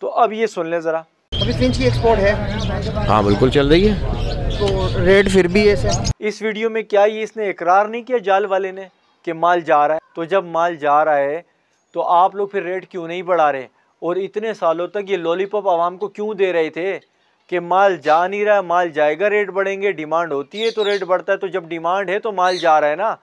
तो अब ये सुन लें ज़रा अभी फिंच की एक्सपोर्ट है हाँ बिल्कुल चल रही है तो रेट फिर भी ऐसे इस वीडियो में क्या ये इसने इकरार नहीं किया जाल वाले ने कि माल जा रहा है तो जब माल जा रहा है तो आप लोग फिर रेट क्यों नहीं बढ़ा रहे और इतने सालों तक ये लॉलीपॉप आवाम को क्यों दे रहे थे कि माल जा नहीं रहा है माल जाएगा रेट बढ़ेंगे डिमांड होती है तो रेट बढ़ता है तो जब डिमांड है तो माल जा रहा है ना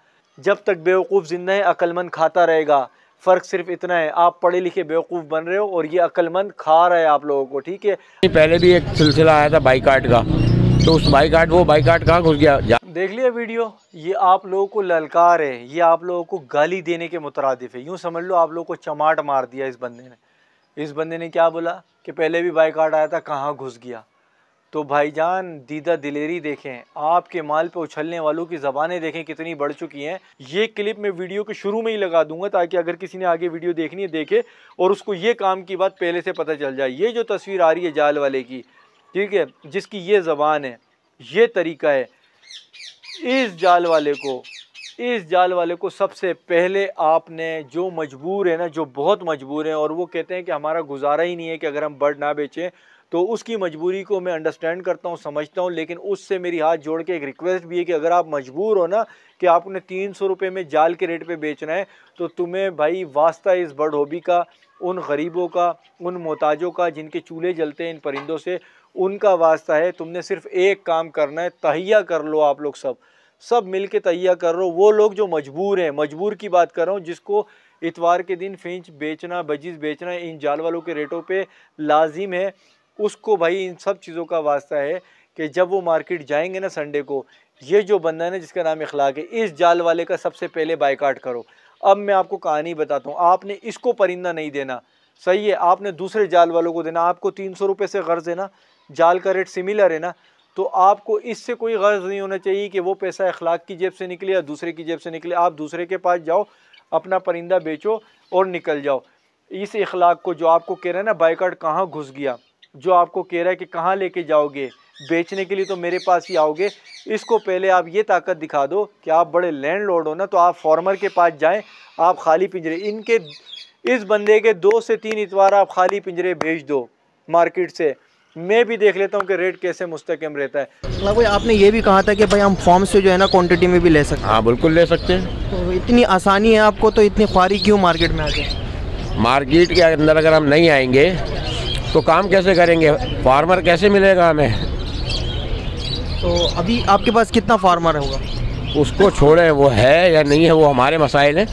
जब तक बेवकूफ़ जिंदा है अक्लमंद खाता रहेगा फ़र्क सिर्फ इतना है आप पढ़े लिखे बेवकूफ़ बन रहे हो और ये अक्लमंद खा रहा है आप लोगों को ठीक है पहले भी एक सिलसिला आया था बाइकाट का तो उस बाइकाट वो बाइकाट कहाँ घुस गया देख लिया वीडियो ये आप लोगों को ललकार है ये आप लोगों को गाली देने के मुतरदफ है यूँ समझ लो आप लोगों को चमाट मार दिया इस बंदे ने इस बंदे ने क्या बोला कि पहले भी बाइकाट आया था कहाँ घुस गया तो भाईजान दीदा दिलेरी देखें आपके माल पे उछलने वालों की ज़बानें देखें कितनी बढ़ चुकी हैं ये क्लिप मैं वीडियो के शुरू में ही लगा दूंगा ताकि अगर किसी ने आगे वीडियो देखनी है देखे और उसको ये काम की बात पहले से पता चल जाए ये जो तस्वीर आ रही है जाल वाले की ठीक है जिसकी ये ज़बान है ये तरीका है इस जाल वाले को इस जाल वाले को सबसे पहले आपने जो मजबूर है ना जो बहुत मजबूर है और वो कहते हैं कि हमारा गुजारा ही नहीं है कि अगर हम बर्ड ना बेचें तो उसकी मजबूरी को मैं अंडरस्टैंड करता हूँ समझता हूँ लेकिन उससे मेरी हाथ जोड़ के एक रिक्वेस्ट भी है कि अगर आप मजबूर हो ना कि आपने तीन सौ रुपये में जाल के रेट पे बेचना है तो तुम्हें भाई वास्ता इस बर्ड हॉबी का उन गरीबों का उन मोहताजों का जिनके चूल्हे जलते हैं इन परिंदों से उनका वास्ता है तुमने सिर्फ एक काम करना है तहिया कर लो आप लोग सब सब मिल के तैयार कर लो वो लोग जो मजबूर हैं मजबूर की बात कर रहा हूँ जिसको इतवार के दिन फिंच बेचना बजीज बेचना इन जाल वालों के रेटों पे लाजिम है उसको भाई इन सब चीज़ों का वास्ता है कि जब वो मार्केट जाएंगे ना संडे को ये जो बंदा है ना जिसका नाम इखलाक है इस जाल वाले का सबसे पहले बाइकाट करो अब मैं आपको कहानी बताता हूँ आपने इसको परिंदा नहीं देना सही है आपने दूसरे जाल वालों को देना आपको तीन सौ रुपये से कर्ज़ है ना जाल का रेट सिमिलर है ना तो आपको इससे कोई गर्ज नहीं होना चाहिए कि वो पैसा अखलाक की जेब से निकले या दूसरे की जेब से निकले आप दूसरे के पास जाओ अपना परिंदा बेचो और निकल जाओ इस इखलाक को जो आपको कह रहे हैं ना बाइकाट कहाँ घुस गया जो आपको कह रहा है कि कहाँ लेके जाओगे बेचने के लिए तो मेरे पास ही आओगे इसको पहले आप ये ताकत दिखा दो कि आप बड़े लैंड लॉर्ड हो ना तो आप फॉर्मर के पास जाएं आप खाली पिंजरे इनके इस बंदे के दो से तीन इतवार आप खाली पिंजरे भेज दो मार्केट से मैं भी देख लेता हूँ कि रेट कैसे मुस्तकम रहता है भाई आपने ये भी कहा था कि भाई हम फॉर्म से जो है ना क्वांटिटी में भी ले सकते हैं हाँ बिल्कुल ले सकते हैं तो इतनी आसानी है आपको तो इतनी ख्वारी क्यों मार्केट में आ जाए मार्केट के अंदर अगर हम नहीं आएंगे तो काम कैसे करेंगे फार्मर कैसे मिलेगा हमें तो अभी आपके पास कितना फार्मर होगा उसको छोड़े वो है या नहीं है वो हमारे मसाइल हैं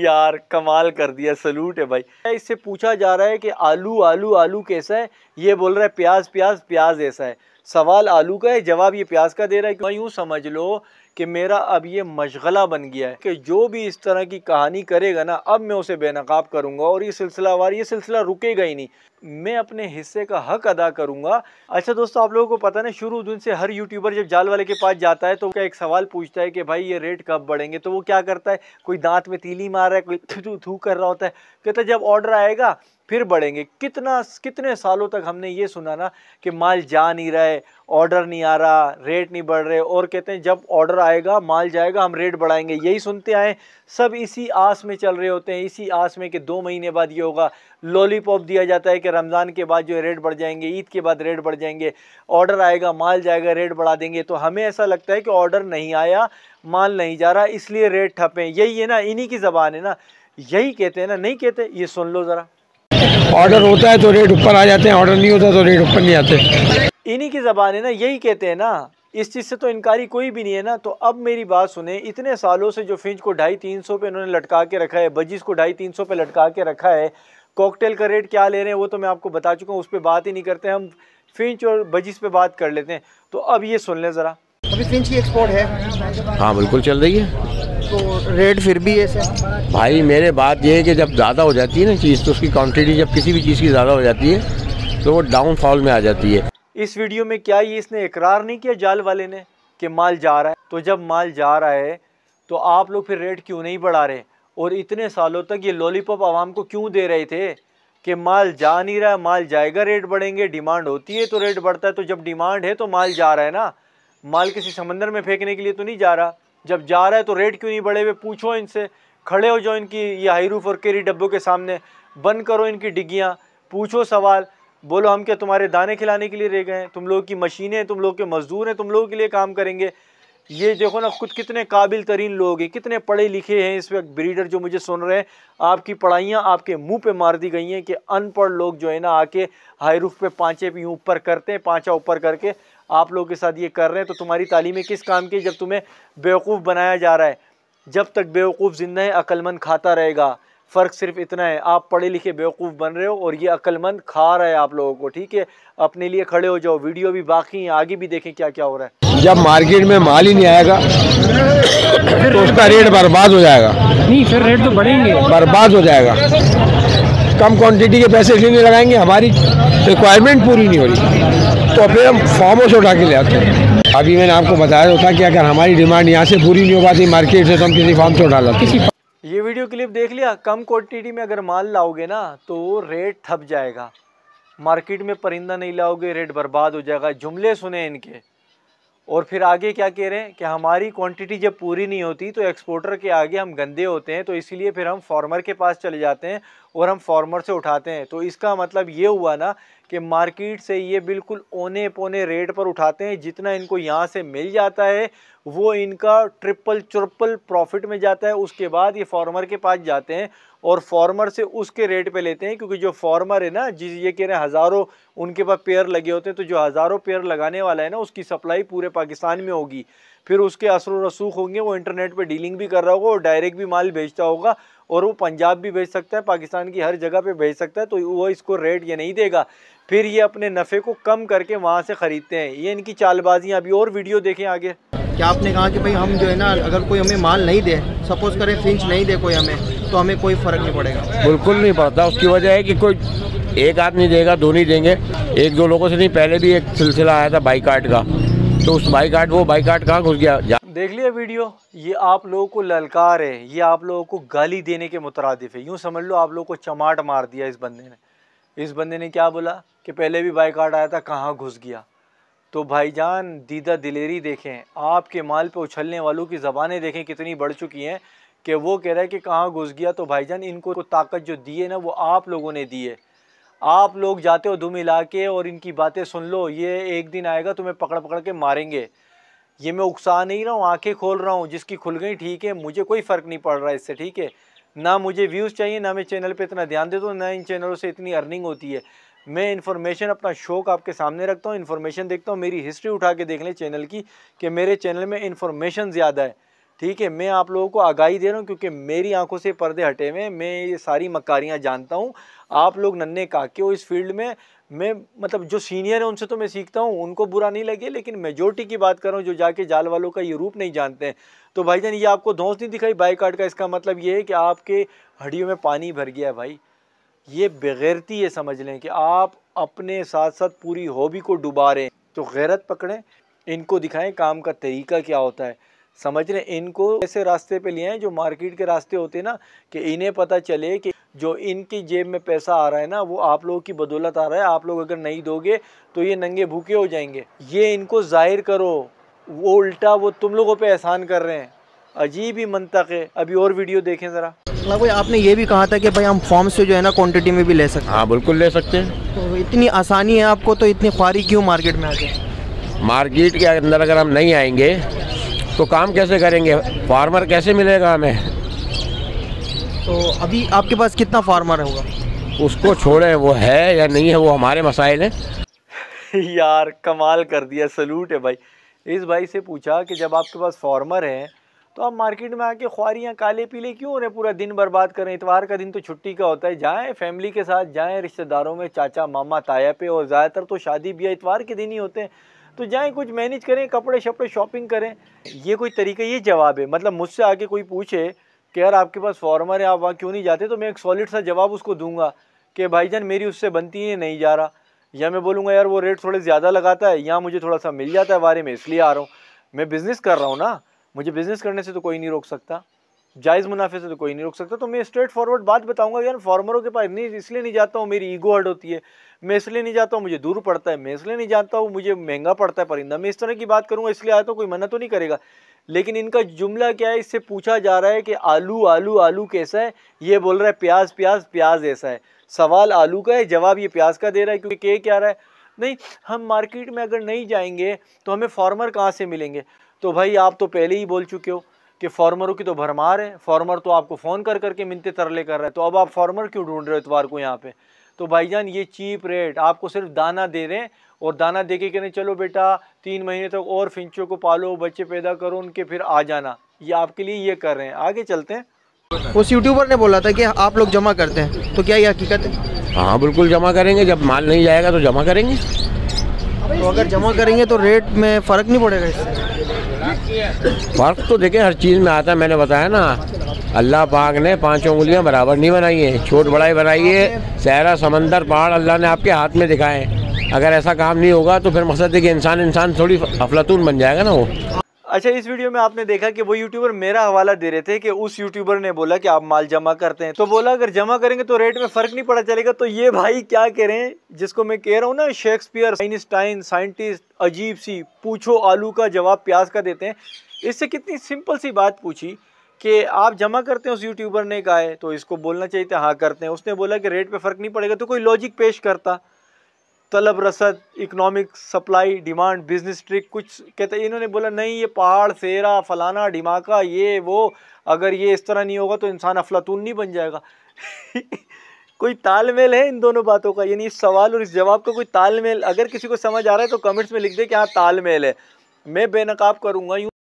यार कमाल कर दिया सलूट है भाई इससे पूछा जा रहा है कि आलू आलू आलू कैसा है ये बोल रहा है प्याज प्याज प्याज ऐसा है सवाल आलू का है जवाब ये प्याज का दे रहा है क्यों यूँ समझ लो कि मेरा अब ये मशगला बन गया है कि जो भी इस तरह की कहानी करेगा ना अब मैं उसे बेनकाब करूँगा और ये सिलसिलावार ये सिलसिला रुकेगा ही नहीं मैं अपने हिस्से का हक अदा करूँगा अच्छा दोस्तों आप लोगों को पता ना शुरू दिन से हर यूट्यूबर जब जाल वाले के पास जाता है तो क्या एक सवाल पूछता है कि भाई ये रेट कब बढ़ेंगे तो वो क्या करता है कोई दांत में तीली मार रहा है कोई थू थू कर रहा होता है कहता है जब ऑर्डर आएगा फिर बढ़ेंगे कितना कितने सालों तक हमने ये सुना ना कि माल जा नहीं रहा है ऑर्डर नहीं आ रहा रेट नहीं बढ़ रहे और कहते हैं जब ऑर्डर आएगा माल जाएगा हम रेट बढ़ाएंगे यही सुनते आए सब इसी आस में चल रहे होते हैं इसी आस में कि दो महीने बाद ये होगा लॉलीपॉप दिया जाता है कि रमज़ान के बाद जो रेट बढ़ जाएंगे ईद के बाद रेट बढ़ जाएंगे ऑर्डर आएगा माल जाएगा रेट बढ़ा देंगे तो हमें ऐसा लगता है कि ऑर्डर नहीं आया माल नहीं जा रहा इसलिए रेट ठपें यही है ना इन्हीं की ज़बान है ना यही कहते हैं ना नहीं कहते ये सुन लो ज़रा ऑर्डर होता है तो रेट ऊपर आ जाते हैं ऑर्डर नहीं होता तो रेट ऊपर नहीं आते इन्हीं की ज़बान है ना यही कहते हैं ना इस चीज़ से तो इनकारी कोई भी नहीं है ना तो अब मेरी बात सुने इतने सालों से जो फिंच को ढाई तीन सौ पे इन्होंने लटका के रखा है बजीज को ढाई तीन सौ पे लटका के रखा है कॉकटेल का रेट क्या ले रहे हैं वो तो मैं आपको बता चुका हूँ उस पर बात ही नहीं करते हम फिंच और बजीज पे बात कर लेते हैं तो अब ये सुन लें ज़रा अभी फिंच की एक्सपोर्ट है हाँ बिल्कुल चल रही है तो रेट फिर भी ऐसे भाई मेरे बात यह है कि जब ज़्यादा हो जाती है ना चीज़ तो उसकी क्वान्टिटी जब किसी भी चीज़ की ज़्यादा हो जाती है तो वो डाउनफॉल में आ जाती है इस वीडियो में क्या ये इसने इकरार नहीं किया जाल वाले ने कि माल जा रहा है तो जब माल जा रहा है तो आप लोग फिर रेट क्यों नहीं बढ़ा रहे और इतने सालों तक ये लॉलीपॉप आवाम को क्यों दे रहे थे कि माल जा नहीं रहा माल जाएगा रेट बढ़ेंगे डिमांड होती है तो रेट बढ़ता है तो जब डिमांड है तो माल जा रहा है ना माल किसी समंदर में फेंकने के लिए तो नहीं जा रहा जब जा रहा है तो रेट क्यों नहीं बढ़े हुए पूछो इनसे खड़े हो जाओ इनकी ये हाई रूफ और केरी डब्बों के सामने बंद करो इनकी डिग्गियाँ पूछो सवाल बोलो हम क्या तुम्हारे दाने खिलाने के लिए रह गए हैं तुम लोगों की मशीनें तुम लोग के मज़दूर हैं तुम लोगों के लिए काम करेंगे ये देखो ना खुद कितने काबिल तरीन लोग हैं कितने पढ़े लिखे हैं इस वक्त ब्रीडर जो मुझे सुन रहे हैं आपकी पढ़ाइयाँ आपके मुंह पे मार दी गई हैं कि अनपढ़ लोग जो है ना आके हाई रूफ पे पाँचे भी ऊपर करते हैं पाँचा ऊपर करके आप लोगों के साथ ये कर रहे हैं तो तुम्हारी तालीम किस काम की जब तुम्हें बेवकूफ़ बनाया जा रहा है जब तक बेवकूफ़ ज़िंदा है अक्लमंद खाता रहेगा फ़र्क सिर्फ इतना है आप पढ़े लिखे बेवकूफ़ बन रहे हो और ये अक्लमंद खा रहा है आप लोगों को ठीक है अपने लिए खड़े हो जाओ वीडियो भी बाकी है आगे भी देखें क्या क्या हो रहा है जब मार्केट में माल ही नहीं आएगा तो उसका रेट बर्बाद हो जाएगा नहीं फिर रेट तो बढ़ेंगे बर्बाद हो जाएगा कम क्वांटिटी के पैसे इसलिए लगाएंगे हमारी रिक्वायरमेंट पूरी नहीं हो रही तो फिर हम फार्मों हाउस उठा के ले आते अभी मैंने आपको बताया तो था कि अगर हमारी डिमांड यहाँ से पूरी नहीं हो पाती मार्केट से तो हम किसी फार्म से उठा लाते ये वीडियो क्लिप देख लिया कम क्वान्टिटी में अगर माल लाओगे ना तो रेट थप जाएगा मार्केट में परिंदा नहीं लाओगे रेट बर्बाद हो जाएगा जुमले सुने इनके और फिर आगे क्या कह रहे हैं कि हमारी क्वांटिटी जब पूरी नहीं होती तो एक्सपोर्टर के आगे हम गंदे होते हैं तो इसीलिए फिर हम फार्मर के पास चले जाते हैं और हम फार्मर से उठाते हैं तो इसका मतलब ये हुआ ना कि मार्केट से ये बिल्कुल ओने पोने रेट पर उठाते हैं जितना इनको यहाँ से मिल जाता है वो इनका ट्रिपल चुरपल प्रॉफिट में जाता है उसके बाद ये फार्मर के पास जाते हैं और फॉर्मर से उसके रेट पे लेते हैं क्योंकि जो फॉर्मर है ना जिस ये कह रहे हैं हज़ारों उनके पास पेयर लगे होते हैं तो जो हज़ारों पेयर लगाने वाला है ना उसकी सप्लाई पूरे पाकिस्तान में होगी फिर उसके असर रसूख होंगे वो इंटरनेट पे डीलिंग भी कर रहा होगा और डायरेक्ट भी माल भेजता होगा और वो पंजाब भी भेज सकता है पाकिस्तान की हर जगह पर भेज सकता है तो वो इसको रेट ये नहीं देगा फिर ये अपने नफ़े को कम करके वहाँ से ख़रीदते हैं ये इनकी चालबाजियाँ अभी और वीडियो देखें आगे क्या आपने कहा कि भाई हम जो है ना अगर कोई हमें माल नहीं दे सपोज़ करें फिंच नहीं दे कोई हमें तो हमें कोई फर्क नहीं पड़ेगा बिल्कुल नहीं पड़ता उसकी वजह है कि कोई एक आदमी देगा दो नहीं देंगे एक दो लोगों से नहीं पहले भी एक सिलसिला आया था बाइक आर्ट का तो उस बाइक आर्ट वो बाइक आर्ट कहाँ घुस गया देख लिया वीडियो ये आप लोगों को ललकार है ये आप लोगों को गाली देने के मुतरदफ है यूँ समझ लो आप लोगों को चमाट मार दिया इस बंदे ने इस बंदे ने क्या बोला कि पहले भी बाइक आर्ट आया था कहाँ घुस गया तो भाईजान दीदा दिलेरी देखें आपके माल पे उछलने वालों की ज़बानें देखें कितनी बढ़ चुकी हैं कि वो कह रहा है कि कहाँ घुस गया तो भाईजान इनको ताकत जो दी है ना वो आप लोगों ने दी है आप लोग जाते हो धुम हिला के और इनकी बातें सुन लो ये एक दिन आएगा तुम्हें पकड़ पकड़ के मारेंगे ये मैं उकसा नहीं रहा हूँ आँखें खोल रहा हूँ जिसकी खुल गई ठीक है मुझे कोई फ़र्क नहीं पड़ रहा है इससे ठीक है ना मुझे व्यूज़ चाहिए ना मैं चैनल पे इतना ध्यान देता हूँ ना इन चैनलों से इतनी अर्निंग होती है मैं इन्फॉर्मेशन अपना शौक आपके सामने रखता हूँ इन्फॉर्मेशन देखता हूँ मेरी हिस्ट्री उठा के देख लें चैनल की कि मेरे चैनल में इन्फॉर्मेशन ज़्यादा है ठीक है मैं आप लोगों को आगाही दे रहा हूँ क्योंकि मेरी आंखों से पर्दे हटे हुए मैं ये सारी मकारियाँ जानता हूँ आप लोग नन्हे काके हो इस फील्ड में मैं मतलब जो सीनियर हैं उनसे तो मैं सीखता हूँ उनको बुरा नहीं लगे लेकिन मेजोरिटी की बात कर रहा हूँ जो जाके जाल वालों का ये रूप नहीं जानते हैं तो जान ये आपको धौस नहीं दिखाई बाइकाट का इसका मतलब ये है कि आपके हड्डियों में पानी भर गया है भाई ये बेगैरती है समझ लें कि आप अपने साथ साथ पूरी हॉबी को डुबा रहे हैं तो गैरत पकड़ें इनको दिखाएं काम का तरीका क्या होता है समझ रहे हैं इनको ऐसे रास्ते पे लिए हैं जो मार्केट के रास्ते होते हैं ना कि इन्हें पता चले कि जो इनकी जेब में पैसा आ रहा है ना वो आप लोगों की बदौलत आ रहा है आप लोग अगर नहीं दोगे तो ये नंगे भूखे हो जाएंगे ये इनको जाहिर करो वो उल्टा वो तुम लोगों पे एहसान कर रहे हैं अजीब ही मनतक है अभी और वीडियो देखें ज़रा भाई आपने ये भी कहा था कि भाई हम फॉर्म से जो है ना क्वान्टिटी में भी ले सकते हैं हाँ बिल्कुल ले सकते हैं तो इतनी आसानी है आपको तो इतनी ख्वारी क्यों मार्केट में आ गए मार्केट के अंदर अगर हम नहीं आएंगे तो काम कैसे करेंगे फार्मर कैसे मिलेगा हमें तो अभी आपके पास कितना फार्मर होगा उसको छोड़े वो है या नहीं है वो हमारे मसाइल हैं यार कमाल कर दिया सलूट है भाई इस भाई से पूछा कि जब आपके पास फार्मर हैं तो आप मार्केट में आके ख्वारियाँ काले पीले क्यों हो रहे पूरा दिन बर्बाद कर रहे हैं इतवार का दिन तो छुट्टी का होता है जाएँ फैमिली के साथ जाएं रिश्तेदारों में चाचा मामा ताया पे और ज़्यादातर तो शादी ब्याह इतवार के दिन ही होते हैं तो जाएँ कुछ मैनेज करें कपड़े शपड़े शॉपिंग करें ये कोई तरीका ये जवाब है मतलब मुझसे आके कोई पूछे कि यार आपके पास फॉर्मर है आप वहाँ क्यों नहीं जाते तो मैं एक सॉलिड सा जवाब उसको दूंगा कि भाईजान मेरी उससे बनती है नहीं जा रहा या मैं बोलूँगा यार वो रेट थोड़े ज़्यादा लगाता है या मुझे थोड़ा सा मिल जाता है बारे में इसलिए आ रहा हूँ मैं बिज़नेस कर रहा हूँ ना मुझे बिज़नेस करने से तो कोई नहीं रोक सकता जायज़ मुनाफे से तो कोई नहीं रोक सकता तो मैं स्ट्रेट फॉरवर्ड बात बताऊंगा यार फॉर्मरों के पास नहीं इसलिए नहीं जाता हूँ मेरी ईगो हर्ट होती है मैं इसलिए नहीं जाता हूँ मुझे दूर पड़ता है मैं इसलिए नहीं जाता हूँ मुझे महंगा पड़ता है परिंदा मैं इस तरह की बात करूँगा इसलिए आया तो कोई मना तो नहीं करेगा लेकिन इनका जुमला क्या है इससे पूछा जा रहा है कि आलू आलू आलू कैसा है ये बोल रहा है प्याज प्याज प्याज ऐसा है सवाल आलू का है जवाब ये प्याज का दे रहा है क्योंकि के क्या रहा है नहीं हम मार्केट में अगर नहीं जाएंगे तो हमें फार्मर कहाँ से मिलेंगे तो भाई आप तो पहले ही बोल चुके हो कि फॉर्मरों की तो भरमार है फॉर्मर तो आपको फ़ोन कर करके मिनते तरले कर रहा है तो अब आप फॉर्मर क्यों ढूंढ रहे हो इतवार को यहाँ पे तो भाईजान ये चीप रेट आपको सिर्फ दाना दे रहे हैं और दाना दे के कहने चलो बेटा तीन महीने तक और फिंचों को पालो बच्चे पैदा करो उनके फिर आ जाना ये आपके लिए ये कर रहे हैं आगे चलते हैं उस यूट्यूबर ने बोला था कि आप लोग जमा करते हैं तो क्या ये हकीकत है हाँ बिल्कुल जमा करेंगे जब माल नहीं जाएगा तो जमा करेंगे तो अगर जमा करेंगे तो रेट में फ़र्क नहीं पड़ेगा इससे फ़र्क तो देखें हर चीज़ में आता है मैंने बताया ना अल्लाह पाक ने पांच उंगलियां बराबर नहीं बनाई है छोट बड़ाई बनाई है सहरा समंदर पहाड़ अल्लाह ने आपके हाथ में दिखाए अगर ऐसा काम नहीं होगा तो फिर मकसद है कि इंसान इंसान थोड़ी अफलातून बन जाएगा ना वो अच्छा इस वीडियो में आपने देखा कि वो यूट्यूबर मेरा हवाला दे रहे थे कि उस यूट्यूबर ने बोला कि आप माल जमा करते हैं तो बोला अगर जमा करेंगे तो रेट में फर्क नहीं पड़ा चलेगा तो ये भाई क्या कह रहे हैं जिसको मैं कह रहा हूँ ना शेक्सपियर आइनस्टाइन साइंटिस्ट अजीब सी पूछो आलू का जवाब प्याज का देते हैं इससे कितनी सिंपल सी बात पूछी कि आप जमा करते हैं उस यूट्यूबर ने कहा है तो इसको बोलना चाहिए था हाँ करते हैं उसने बोला कि रेट पर फ़र्क नहीं पड़ेगा तो कोई लॉजिक पेश करता तलब रसद economic supply demand business trick कुछ कहते इन्होंने बोला नहीं ये पहाड़ सेरा फलाना ढिमाका ये वो अगर ये इस तरह नहीं होगा तो इंसान अफलातून नहीं बन जाएगा कोई तालमेल है इन दोनों बातों का यानी इस सवाल और इस जवाब का कोई तालमेल अगर किसी को समझ आ रहा है तो कमेंट्स में लिख दे कि हाँ तालमेल है मैं बेनकाब करूँगा यूँ